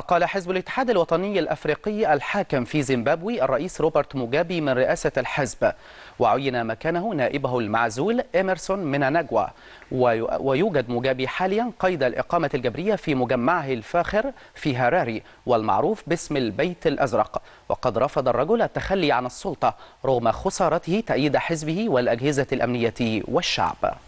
قال حزب الاتحاد الوطني الأفريقي الحاكم في زيمبابوي الرئيس روبرت موجابي من رئاسة الحزب وعين مكانه نائبه المعزول إيمرسون ميناناجوا ويوجد موجابي حاليا قيد الإقامة الجبرية في مجمعه الفاخر في هراري والمعروف باسم البيت الأزرق وقد رفض الرجل التخلي عن السلطة رغم خسارته تأييد حزبه والأجهزة الأمنية والشعب